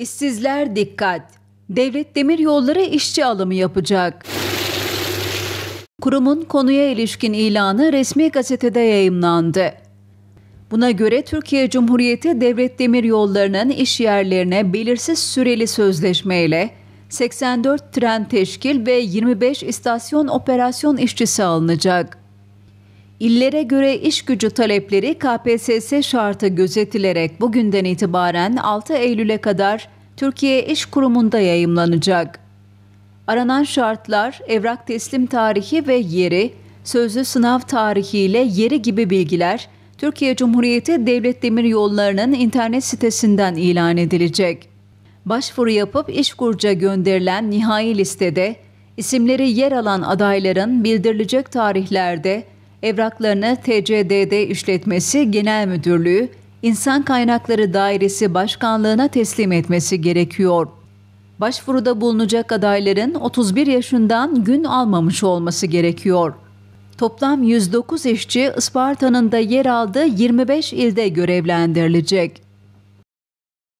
İşsizler dikkat. Devlet Demir Yolları işçi alımı yapacak. Kurumun konuya ilişkin ilanı resmi gazetede yayımlandı. Buna göre Türkiye Cumhuriyeti Devlet Demir Yolları'nın iş yerlerine belirsiz süreli sözleşmeyle 84 tren teşkil ve 25 istasyon operasyon işçisi alınacak. İllere göre iş gücü talepleri KPSS şartı gözetilerek bugünden itibaren 6 Eylül'e kadar Türkiye İş Kurumu'nda yayımlanacak. Aranan şartlar, evrak teslim tarihi ve yeri, sözlü sınav tarihi ile yeri gibi bilgiler Türkiye Cumhuriyeti Devlet Demir Yolları'nın internet sitesinden ilan edilecek. Başvuru yapıp İşkurca gönderilen nihai listede isimleri yer alan adayların bildirilecek tarihlerde Evraklarını TCDD işletmesi Genel Müdürlüğü İnsan Kaynakları Dairesi Başkanlığına teslim etmesi gerekiyor. Başvuruda bulunacak adayların 31 yaşından gün almamış olması gerekiyor. Toplam 109 işçi Isparta'nın da yer aldığı 25 ilde görevlendirilecek.